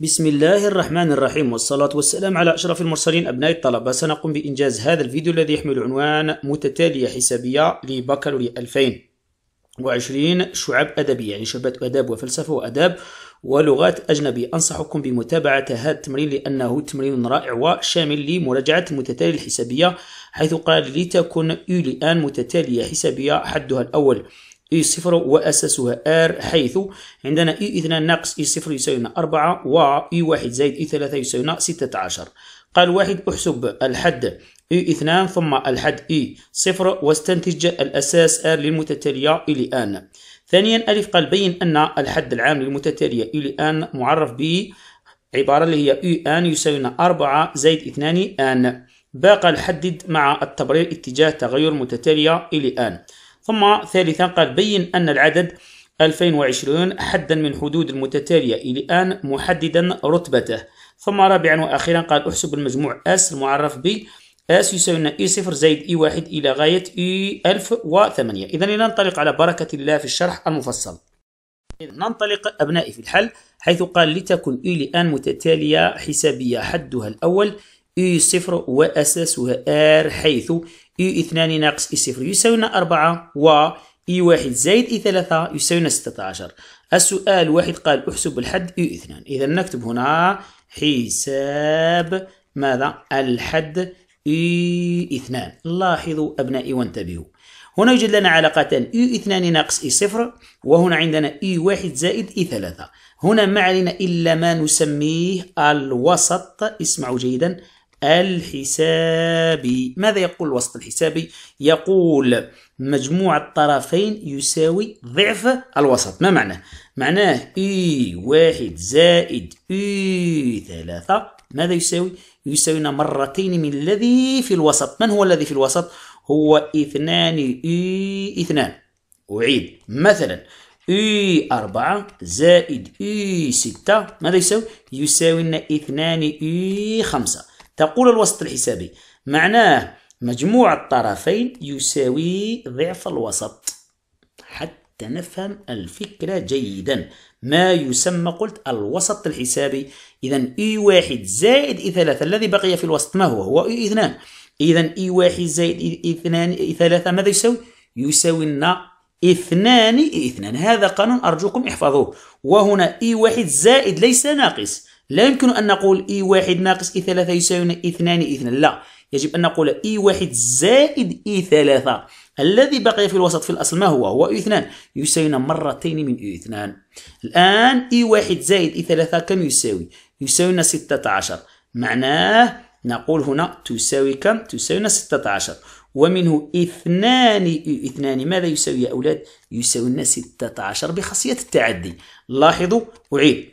بسم الله الرحمن الرحيم والصلاة والسلام على أشرف المرسلين أبناء الطلبة سنقوم بإنجاز هذا الفيديو الذي يحمل عنوان متتالية حسابية لبكالوريا 2020 شعب أدبية يعني شعبات أداب وفلسفة وأداب ولغات أجنبية أنصحكم بمتابعة هذا التمرين لأنه تمرين رائع وشامل لمراجعة المتتالية الحسابية حيث قال لتكن إلى الآن متتالية حسابية حدها الأول اي صفر واساسها ار حيث عندنا اي اثنان ناقص اي صفر يساوينا أربعة و اي واحد زائد اي ثلاثة يساوينا ستة عشر قال واحد احسب الحد اي اثنان ثم الحد اي صفر واستنتج الاساس ار للمتتالية الى ان ثانيا ألف قال بين أن الحد العام للمتتالية إلى آن معرف ب عبارة اللي هي إي آن يساوينا أربعة زائد اثنان آن باقى الحدد مع التبرير اتجاه تغير المتتالية إلى آن ثم ثالثا قال بين أن العدد 2020 حدا من حدود المتتالية إلى أن محددا رتبته ثم رابعا وأخيرا قال أحسب المجموع S المعرف ب S يساوي لنا اي 0 زائد اي 1 إلى غاية اي 1008 إذا لننطلق على بركة الله في الشرح المفصل ننطلق أبنائي في الحل حيث قال لتكن إي أن متتالية حسابية حدها الأول يو صفر وأساسها آر حيث يو اثنان ناقص اي صفر يساوينا أربعة و اي واحد زائد اي ثلاثة يساوينا ستة عشر السؤال واحد قال احسب الحد يو اثنان إذا نكتب هنا حساب ماذا الحد يو اثنان لاحظوا أبنائي وانتبهوا هنا يوجد لنا علاقتان إي اثنان ناقص إي صفر وهنا عندنا إي واحد زائد إي ثلاثة هنا ما علينا إلا ما نسميه الوسط اسمعوا جيدا الحسابي ماذا يقول الوسط الحسابي يقول مجموع الطرفين يساوي ضعف الوسط ما معناه معناه اي واحد زائد اي ثلاثة ماذا يساوي يساوينا مرتين من الذي في الوسط من هو الذي في الوسط هو اثنان اي اثنان أعيد مثلا اي أربعة زائد اي ستة ماذا يساوي يساوي اثنان اي خمسة تقول الوسط الحسابي معناه مجموع الطرفين يساوي ضعف الوسط حتى نفهم الفكرة جيدا ما يسمى قلت الوسط الحسابي إذا إي واحد زائد إي ثلاثة الذي بقي في الوسط ما هو؟ هو إي اثنان إذا إي واحد زائد إي اثنان إي ثلاثة ماذا يساوي؟ يساوي لنا اثنان إي اثنان هذا قانون أرجوكم احفظوه وهنا إي واحد زائد ليس ناقص لا يمكن أن نقول إي واحد ناقص إي ثلاثة يساوي اثنان إي اثنان لا يجب أن نقول إي واحد زائد إي ثلاثة الذي بقي في الوسط في الأصل ما هو؟ هو إي اثنان يساوينا مرتين من إي اثنان الآن إي واحد زائد إي ثلاثة كم يساوي؟ يساوينا ستة عشر معناه نقول هنا تساوي كم؟ تساوينا ستة عشر ومنه اثنان اثنان ماذا يساوي يا أولاد؟ يساوي ستة 16 بخاصية التعدي لاحظوا أعيد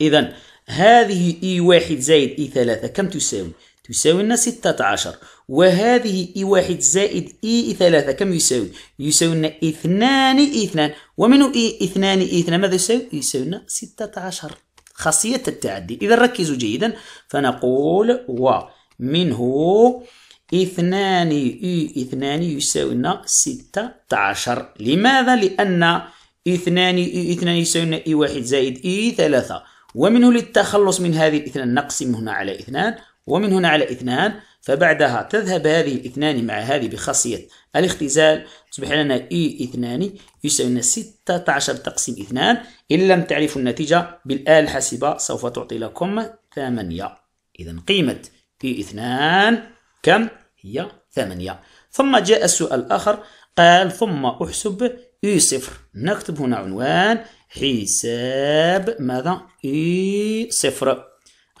إذا هذه إي واحد زائد إي ثلاثة كم تساوي؟ تساوي لنا 16 وهذه اي واحد زائد اي ثلاثة كم يساوي يساوي لنا اثنان اي اثنان ومن اي اثنان اي اثنان ماذا يساوي يساوي لنا 16 خاصية التعدي إذا ركزوا جيدا فنقول ومنه اثنان اي اثنان يساوي لنا 16 لماذا لأن اثنان اي اثنان يساوي لنا اي واحد زائد اي ثلاثة ومنه للتخلص من هذه الاثنان نقسم هنا على اثنان ومن هنا على اثنان فبعدها تذهب هذه الاثنان مع هذه بخاصية الاختزال تصبح لنا إي اثنان يساوي لنا 16 تقسيم اثنان إن لم تعرفوا النتيجة بالآلة الحاسبة سوف تعطي لكم 8 إذا قيمة إي اثنان كم هي 8 ثم جاء السؤال الآخر قال ثم أحسب إي صفر نكتب هنا عنوان حساب ماذا اي صفر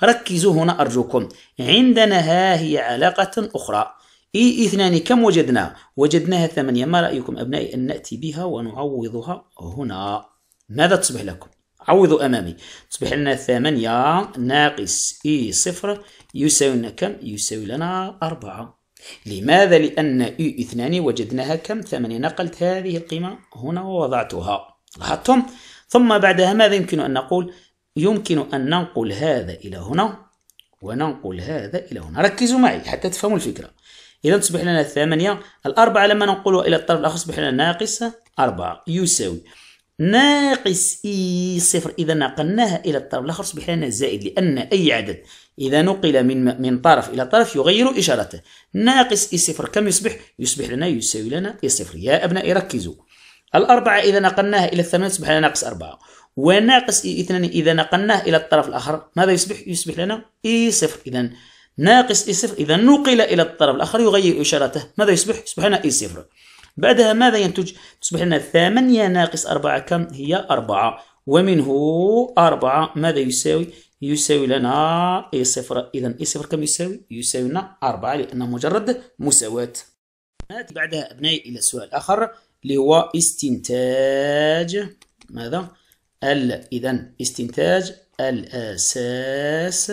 ركزوا هنا أرجوكم عندنا ها هي علاقة أخرى إي اثنان كم وجدنا؟ وجدناها ثمانية ما رأيكم أبنائي أن نأتي بها ونعوضها هنا ماذا تصبح لكم؟ عوضوا أمامي تصبح لنا ثمانية ناقص إي صفر يساوي لنا كم؟ يساوي لنا أربعة لماذا؟ لأن إي اثنان وجدناها كم؟ ثمانية نقلت هذه القيمة هنا ووضعتها لاحظتم؟ ثم بعدها ماذا يمكن أن نقول؟ يمكن أن ننقل هذا إلى هنا وننقل هذا إلى هنا ركزوا معي حتى تفهموا الفكرة إذا تصبح لنا ثمانية الأربعة لما ننقلها إلى الطرف الآخر تصبح لنا ناقص أربعة يساوي ناقص إي صفر إذا نقلناها إلى الطرف الآخر تصبح لنا زائد لأن أي عدد إذا نقل من من طرف إلى طرف يغير إشارته ناقص إي صفر كم يصبح؟ يصبح لنا يساوي لنا إي صفر يا أبنائي ركزوا الأربعة إذا نقلناه إلى الثمانية يصبح لنا ناقص أربعة وناقص اثنان إذا نقلناه إلى الطرف الآخر ماذا يصبح؟ يصبح لنا إي صفر إذا ناقص إي صفر إذا نقل إلى الطرف الآخر يغير إشارته ماذا يصبح؟ يصبح لنا إي صفر بعدها ماذا ينتج؟ تصبح لنا ثمانية ناقص أربعة كم؟ هي أربعة ومنه أربعة ماذا يساوي؟ يساوي لنا إي صفر إذا إي صفر كم يساوي؟ يساوي لنا أربعة لأنه مجرد مساواة بعدها أبنائي إلى سؤال آخر اللي هو استنتاج ماذا ال إذا استنتاج الأساس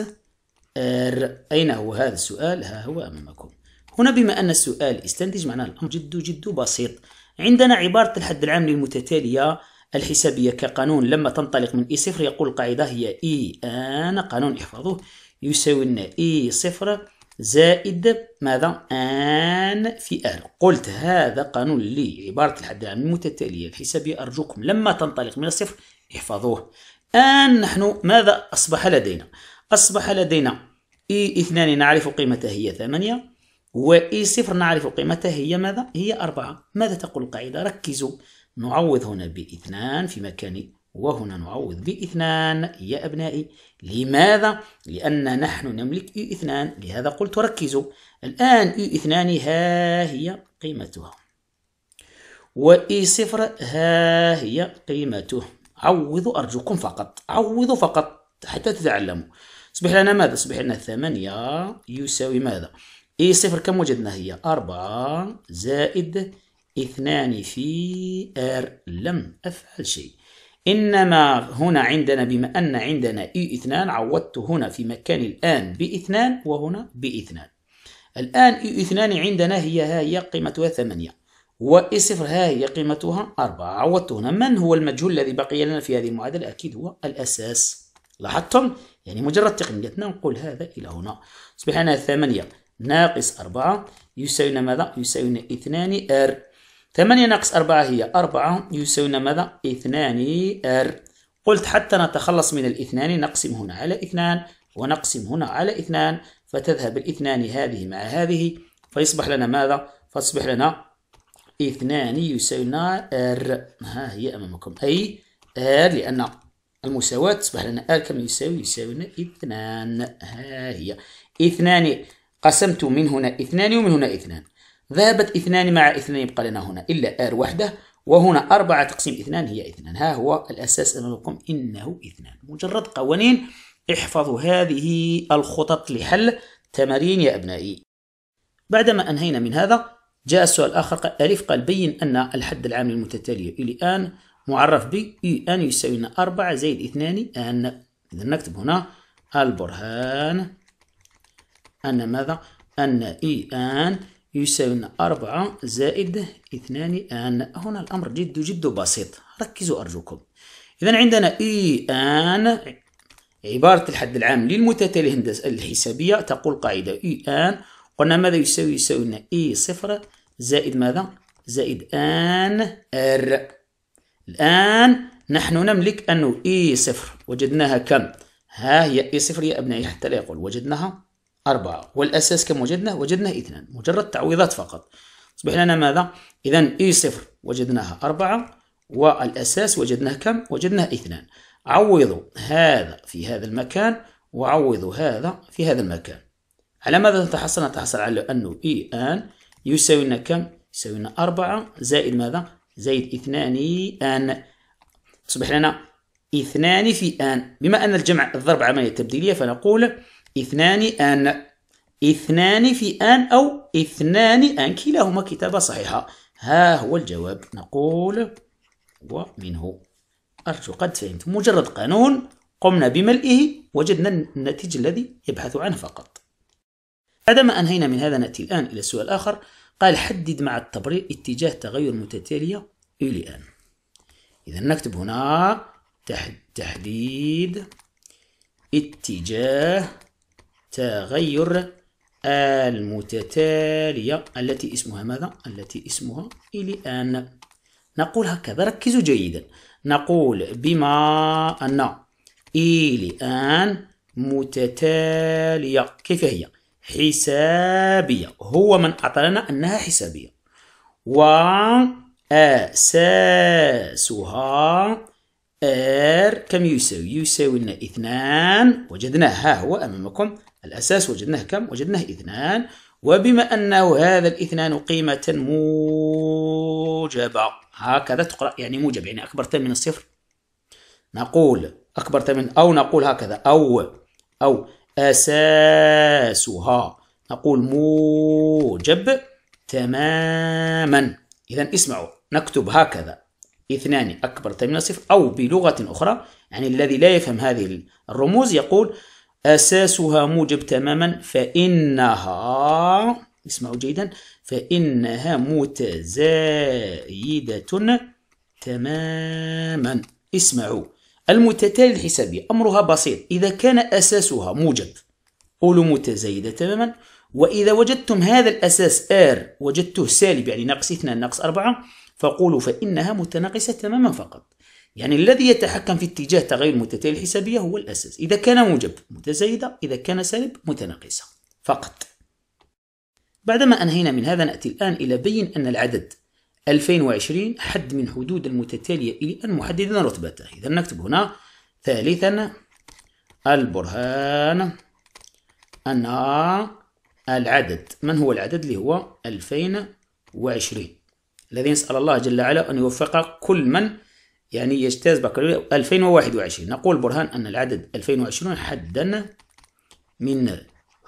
ار أين هو هذا السؤال؟ ها هو أمامكم هنا بما أن السؤال استنتج معناه الأمر جد جد بسيط عندنا عبارة الحد العام للمتتاليه الحسابية كقانون لما تنطلق من إي صفر يقول القاعدة هي إي آن قانون احفظوه يساوي لنا إي صفر زائد ماذا ان في ار قلت هذا قانون لي عبارة الحد العام المتتالية الحسابية أرجوكم لما تنطلق من الصفر احفظوه ان نحن ماذا أصبح لدينا أصبح لدينا اي اثنان نعرف قيمتها هي ثمانية وإي صفر نعرف قيمتها هي ماذا؟ هي أربعة ماذا تقول القاعدة؟ ركزوا نعوض هنا ب 2 في مكان وهنا نعوض باثنان يا أبنائي لماذا؟ لأن نحن نملك إي اثنان لهذا قلت ركزوا الآن إي اثنان ها هي قيمتها وإي صفر ها هي قيمته عوضوا أرجوكم فقط عوضوا فقط حتى تتعلموا صبح لنا ماذا؟ صبح لنا ثمانية يساوي ماذا؟ إي صفر كم وجدنا هي أربعة زائد اثنان في آر لم أفعل شيء إنما هنا عندنا بما أن عندنا إي اثنان عودت هنا في مكان الآن باثنان وهنا باثنان الآن إي اثنان عندنا هي ها هي قيمتها ثمانية وإي صفر ها هي قيمتها أربعة عودت هنا من هو المجهول الذي بقي لنا في هذه المعادلة أكيد هو الأساس لاحظتم يعني مجرد تقنيتنا نقول هذا إلى هنا أصبح لنا ثمانية ناقص أربعة يساوينا ماذا؟ يساوينا اثنان ار ثمانية ناقص أربعة هي أربعة يساوينا ماذا؟ اثنان ار قلت حتى نتخلص من الاثنان نقسم هنا على اثنان ونقسم هنا على اثنان فتذهب الاثنان هذه مع هذه فيصبح لنا ماذا؟ فتصبح لنا اثنان يساوينا ار ها هي أمامكم أي ار لأن المساواة تصبح لنا ار كم يساوي؟ يساوينا اثنان ها هي اثنان قسمت من هنا اثنان ومن هنا اثنان ذهبت اثنان مع اثنان يبقى لنا هنا إلا آر وحده وهنا أربعة تقسيم اثنان هي اثنان ها هو الأساس أمامكم إنه اثنان مجرد قوانين احفظوا هذه الخطط لحل تمارين يا أبنائي بعدما أنهينا من هذا جاء السؤال الآخر قال ألف قال بين أن الحد العام المتتالية إلى آن معرف ب إي أن يساوي لنا 4 زائد 2 أن إذا نكتب هنا البرهان أن ماذا؟ أن إي أن يساوي أربعة زائد اثنان آن هنا الأمر جد جد بسيط ركزوا أرجوكم إذا عندنا إي آن عبارة الحد العام للمتتالي الهندسة الحسابية تقول قاعدة إي آن قلنا ماذا يساوي يساوي لنا إي صفر زائد ماذا زائد آن ار الآن نحن نملك أنه إي صفر وجدناها كم ها هي إي صفر يا أبنائي حتى لا يقول وجدناها أربعة والأساس كم وجدناه؟ وجدناه اثنان مجرد تعويضات فقط أصبح لنا ماذا؟ إذا إي صفر وجدناها أربعة والأساس وجدناه كم؟ وجدناه اثنان عوضوا هذا في هذا المكان وعوضوا هذا في هذا المكان على ماذا نتحصل؟ نتحصل على أنه إي آن يساوي لنا كم؟ يساوي لنا أربعة زائد ماذا؟ زائد اثنان آن تصبح لنا اثنان في آن بما أن الجمع الضرب عملية تبديلية فنقول اثنان أن اثنان في أن أو اثنان أن كلاهما كتابة صحيحة ها هو الجواب نقول ومنه أرجو قد فهمت مجرد قانون قمنا بملئه وجدنا النتيجة الذي يبحث عنه فقط بعدما أنهينا من هذا نأتي الآن إلى سؤال اخر قال حدد مع التبرير اتجاه تغير متتالية إلى أن إذا نكتب هنا تحديد اتجاه تغير المتتالية التي اسمها ماذا؟ التي اسمها إلى أن نقول هكذا ركزوا جيدا نقول بما أن إلى أن متتالية كيف هي؟ حسابية هو من لنا أنها حسابية وأساسها R كم يساوي؟ يساوي لنا اثنان وجدناه ها هو أمامكم الأساس وجدناه كم؟ وجدناه اثنان وبما أنه هذا الاثنان قيمة موجبة هكذا تقرأ يعني موجب يعني أكبر من الصفر نقول أكبر من أو نقول هكذا أو أو أساسها نقول موجب تماما إذا اسمعوا نكتب هكذا اثنان أكبر من صفر أو بلغة أخرى يعني الذي لا يفهم هذه الرموز يقول أساسها موجب تماما فإنها اسمعوا جيدا فإنها متزايدة تماما اسمعوا المتتالي الحسابي أمرها بسيط إذا كان أساسها موجب قولوا متزايدة تماما وإذا وجدتم هذا الأساس ار وجدته سالب يعني ناقص 2 ناقص 4 فقولوا فإنها متناقصة تماما فقط يعني الذي يتحكم في اتجاه تغير المتتالية الحسابية هو الأساس إذا كان موجب متزايدة إذا كان سالب متناقصة فقط بعدما أنهينا من هذا نأتي الآن إلى بين أن العدد 2020 حد من حدود المتتالية إلى أن محددا رتبته إذا نكتب هنا ثالثا البرهان أن العدد من هو العدد اللي هو 2020 الذي نسأل الله جل وعلا أن يوفق كل من يعني يجتاز بكالوريا 2021 نقول برهان أن العدد 2020 حدا من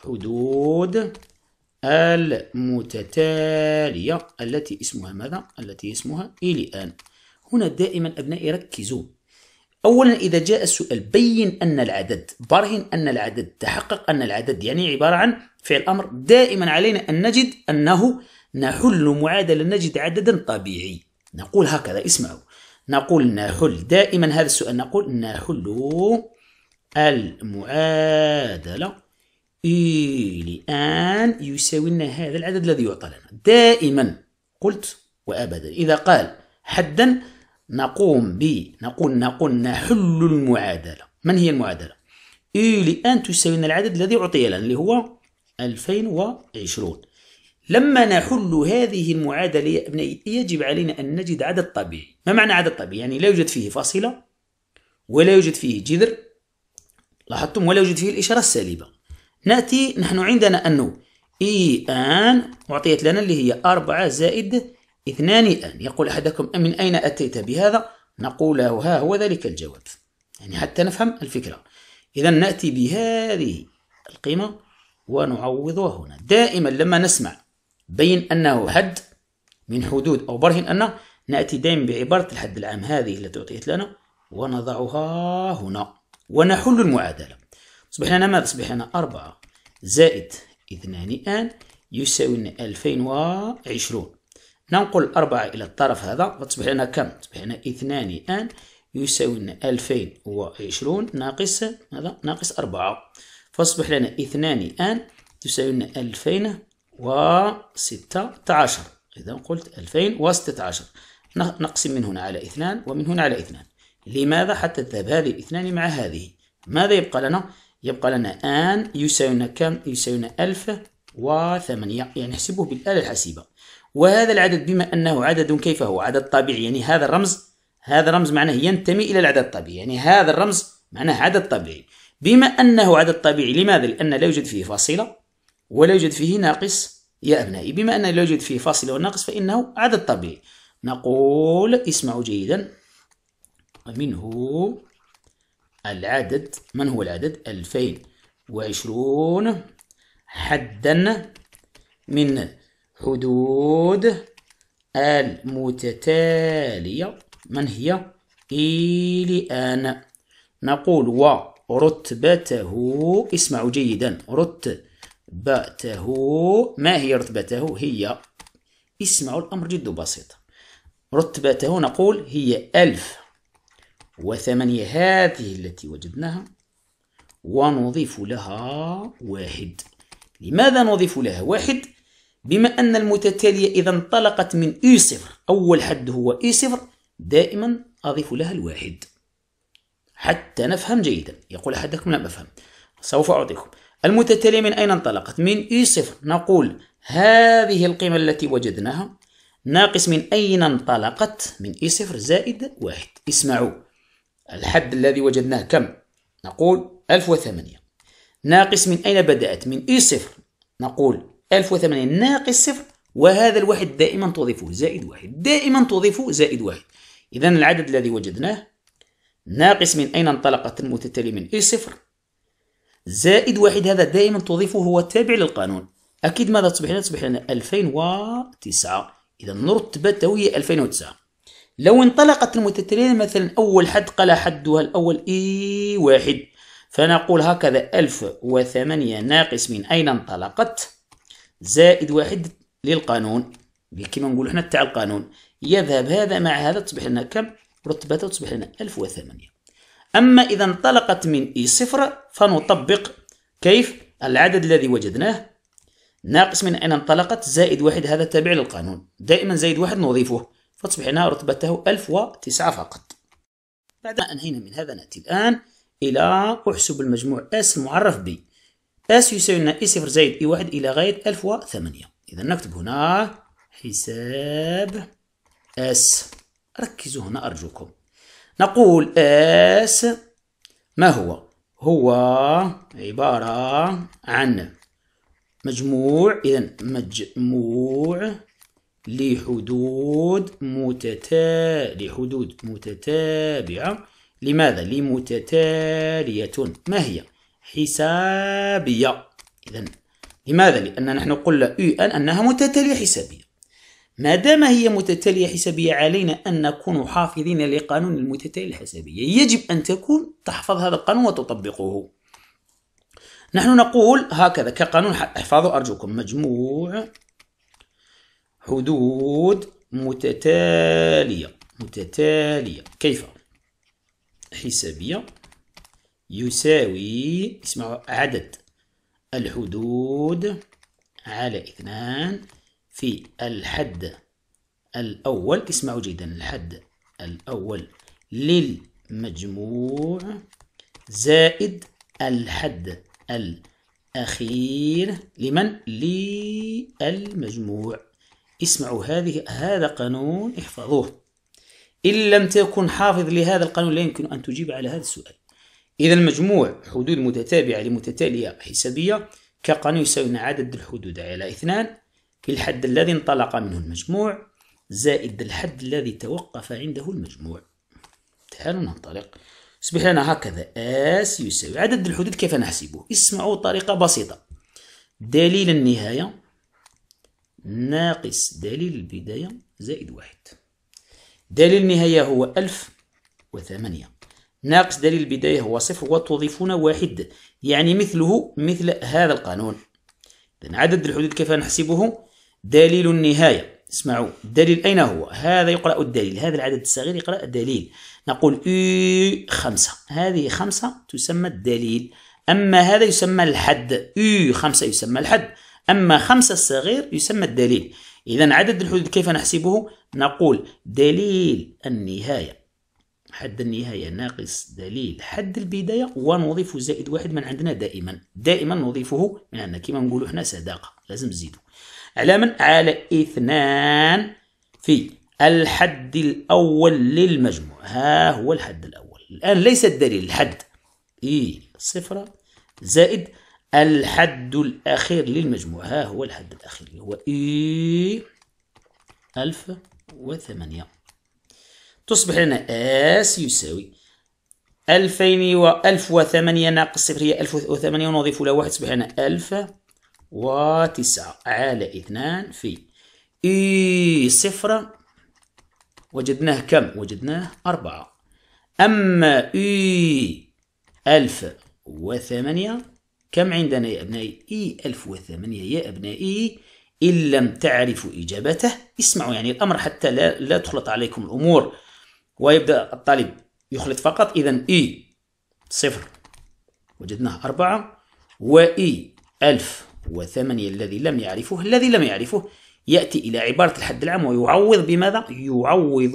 حدود المتتالية التي اسمها ماذا؟ التي اسمها إلي آن هنا دائما أبنائي ركزوا أولا إذا جاء السؤال بين أن العدد برهن أن العدد تحقق أن العدد يعني عبارة عن فعل أمر دائما علينا أن نجد أنه نحل معادلة نجد عددا طبيعي نقول هكذا اسمعوا نقول نحل دائما هذا السؤال نقول نحل المعادلة إلى أن يساوي لنا هذا العدد الذي يعطى لنا دائما قلت وأبدا إذا قال حدا نقوم ب نقول نقول نحل المعادلة من هي المعادلة؟ إلى أن تساوي لنا العدد الذي أعطي لنا اللي هو 2020 لما نحل هذه المعادلة يا يجب علينا أن نجد عدد طبيعي ما معنى عدد طبيعي؟ يعني لا يوجد فيه فاصلة ولا يوجد فيه جذر لاحظتم ولا يوجد فيه الإشارة السالبة نأتي نحن عندنا أنه إي e آن أعطيت لنا اللي هي أربعة زائد اثنان آن يقول أحدكم من أين أتيت بهذا نقول له ها هو ذلك الجواب يعني حتى نفهم الفكرة إذا نأتي بهذه القيمة ونعوضها هنا دائما لما نسمع بين أنه حد من حدود أو برهن أن نأتي دائما بعبارة الحد العام هذه التي أعطيت لنا ونضعها هنا ونحل المعادلة اصبح لنا ماذا؟ اصبح لنا أربعة زائد اثنان آن يساوي لنا ألفين وعشرون ننقل أربعة إلى الطرف هذا فتصبح لنا كم؟ تصبح لنا اثنان آن يساوي لنا ألفين وعشرون ناقص ماذا؟ ناقص أربعة فاصبح لنا اثنان آن تساوي لنا ألفين وستة عشر إذا قلت ألفين وستة عشر نقسم من هنا على اثنان ومن هنا على اثنان لماذا حتى تذهب هذه الاثنان مع هذه ماذا يبقى لنا يبقى لنا آن يساوينا كم يساوينا ألف وثمانية يعني احسبوه بالآلة الحاسبة وهذا العدد بما أنه عدد كيف هو عدد طبيعي يعني هذا الرمز هذا الرمز معناه ينتمي إلى العدد الطبيعي يعني هذا الرمز معناه عدد طبيعي بما أنه عدد طبيعي لماذا؟ لأن لا يوجد فيه فاصلة ولا يوجد فيه ناقص يا أبنائي بما أن لا يوجد فيه فاصل وناقص فإنه عدد طبيعي نقول اسمعوا جيدا منه العدد من هو العدد 2020 حدا من حدود المتتالية من هي إلى أن نقول ورتبته اسمعوا جيدا رتبته رتبته ما هي رتبته هي اسمعوا الأمر جد بسيط رتبته نقول هي ألف وثمانية هذه التي وجدناها ونضيف لها واحد لماذا نضيف لها واحد؟ بما أن المتتالية إذا انطلقت من إي صفر أول حد هو إي صفر دائما أضيف لها الواحد حتى نفهم جيدا يقول أحدكم لم أفهم سوف أعطيكم المتتالية من أين انطلقت؟ من إي صفر نقول هذه القيمة التي وجدناها ناقص من أين انطلقت؟ من إي صفر زائد واحد اسمعوا الحد الذي وجدناه كم؟ نقول 1008 ناقص من أين بدأت؟ من إي صفر نقول 1008 ناقص صفر وهذا الواحد دائما تضيفه زائد واحد دائما تضيفه زائد واحد إذا العدد الذي وجدناه ناقص من أين انطلقت المتتالية من إي صفر زائد واحد هذا دائما تضيفه هو تابع للقانون أكيد ماذا تصبح لنا؟ تصبح لنا 2009 إذا نرتبته هي 2009 لو انطلقت المتتالية مثلا أول حد قال حدها الأول إي واحد فنقول هكذا 1008 ناقص من أين انطلقت زائد واحد للقانون كما نقول احنا تاع القانون يذهب هذا مع هذا تصبح لنا كم؟ رتبته تصبح لنا 1008 أما إذا انطلقت من إي صفر فنطبق كيف العدد الذي وجدناه ناقص من أين انطلقت زائد واحد هذا تابع للقانون دائما زائد واحد نضيفه فتصبح هنا رتبته ألف وتسعة فقط بعد ما أنهينا من هذا نأتي الآن إلى أحسب المجموع S المعرف ب S يساوي لنا إي صفر زائد إي واحد إلى غاية وثمانية إذا نكتب هنا حساب S ركزوا هنا أرجوكم نقول اس ما هو هو عبارة عن مجموع إذا مجموع لحدود متتالية لحدود متتابعة لماذا لمتتالية ما هي حسابية إذا لماذا لأن نحن قلنا أن أنها متتالية حسابية ما دام هي متتالية حسابية علينا أن نكون حافظين لقانون المتتالية الحسابية يجب أن تكون تحفظ هذا القانون وتطبقه نحن نقول هكذا كقانون احفظوا أرجوكم مجموع حدود متتالية متتالية كيف حسابية يساوي اسمعوا عدد الحدود على اثنان في الحد الأول اسمعوا جيدا الحد الأول للمجموع زائد الحد الأخير لمن للمجموع اسمعوا هذه هذا قانون احفظوه إن لم تكن حافظ لهذا القانون لا يمكن أن تجيب على هذا السؤال إذا المجموع حدود متتابعة لمتتالية حسابية كقانون يساوي عدد الحدود على اثنان في الحد الذي انطلق منه المجموع زائد الحد الذي توقف عنده المجموع تعالوا ننطلق اصبح لنا هكذا اس يساوي عدد الحدود كيف نحسبه اسمعوا طريقة بسيطة دليل النهاية ناقص دليل البداية زائد واحد دليل النهاية هو ألف وثمانية ناقص دليل البداية هو صفر وتضيفون واحد يعني مثله مثل هذا القانون إذن عدد الحدود كيف نحسبه دليل النهاية اسمعوا الدليل أين هو هذا يقرأ الدليل هذا العدد الصغير يقرأ الدليل نقول إي خمسة هذه خمسة تسمى الدليل أما هذا يسمى الحد إي خمسة يسمى الحد أما خمسة الصغير يسمى الدليل إذا عدد الحدود كيف نحسبه نقول دليل النهاية حد النهاية ناقص دليل حد البداية ونضيف زائد واحد من عندنا دائما دائما نضيفه من عندنا كما نقولوا احنا صداقة لازم تزيدوا على من؟ على اثنان في الحد الأول للمجموع ها هو الحد الأول الآن ليس الدليل الحد إي صفر زائد الحد الأخير للمجموع ها هو الحد الأخير اللي هو إي ألف وثمانية تصبح لنا اس يساوي ألفين وألف وثمانية ناقص صفر هي ألف وثمانية ونضيف لها واحد تصبح لنا ألف وتسعة على اثنان في اي صفر وجدناه كم وجدناه أربعة أما اي ألف وثمانية كم عندنا يا أبنائي اي ألف وثمانية يا أبنائي إن لم تعرفوا إجابته اسمعوا يعني الأمر حتى لا, لا تخلط عليكم الأمور ويبدأ الطالب يخلط فقط إذا إي صفر وجدناه أربعة وإي ألف وثمنية الذي لم يعرفه الذي لم يعرفه يأتي إلى عبارة الحد العام ويعوض بماذا؟ يعوض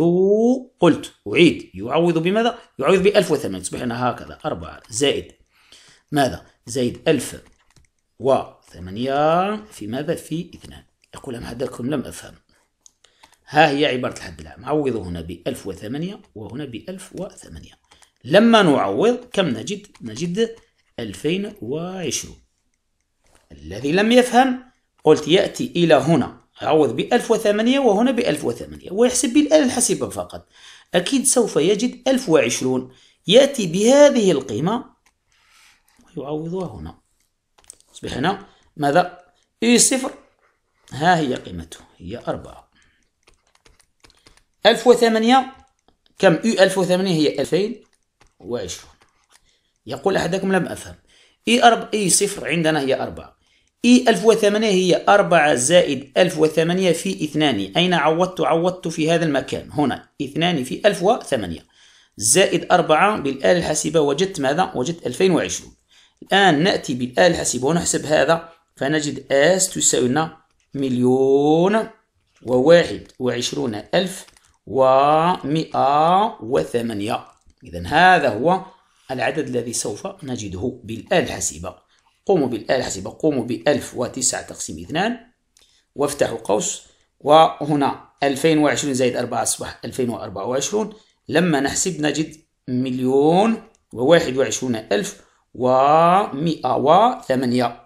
قلت أعيد يعوض بماذا؟ يعوض ب 1008 تصبح لنا هكذا 4 زائد ماذا؟ زائد 1000 و 8 في ماذا؟ في 2 يقول أم حدثكم لم أفهم ها هي عبارة الحد العام عوض هنا ب 1008 وهنا ب 1008 لما نعوض كم نجد؟ نجد 2020 الذي لم يفهم قلت يأتي إلى هنا عوض ب 1008 وهنا ب 1008 ويحسب بالآلة الحاسبة فقط أكيد سوف يجد 1020 يأتي بهذه القيمة ويعوضها هنا أصبح هنا ماذا؟ إي صفر ها هي قيمته هي 4 1008 كم إي 1008 هي 2020 يقول أحدكم لم أفهم إي 4 إي صفر عندنا هي أربعة إي 1008 هي 4 زائد 1008 في 2 أين عوضت عوضت في هذا المكان هنا 2 في 1008 زائد 4 بالآلة الحاسبة وجدت ماذا وجدت 2020 الآن نأتي بالآلة الحاسبة ونحسب هذا فنجد اس تساوي لنا مليون وواحد وعشرون ألف ومئة وثمانية إذا هذا هو العدد الذي سوف نجده بالآلة الحاسبة قوموا بالآلة الحاسبة قوموا بألف وتسعة تقسيم اثنان وافتحوا قوس وهنا وعشرين زائد 4 أصبح 2024 لما نحسب نجد مليون وواحد وعشرون ألف ومئة وثمانية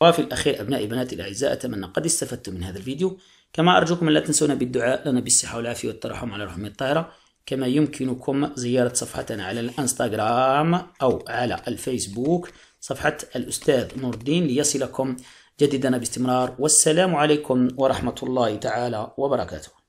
وفي الأخير أبنائي بناتي الأعزاء أتمنى قد استفدتم من هذا الفيديو كما أرجوكم لا تنسونا بالدعاء لنا بالصحة والعافية والترحم على رحمة الطاهرة كما يمكنكم زيارة صفحتنا على الانستغرام أو على الفيسبوك صفحة الأستاذ نور الدين ليصلكم جديدنا باستمرار والسلام عليكم ورحمة الله تعالى وبركاته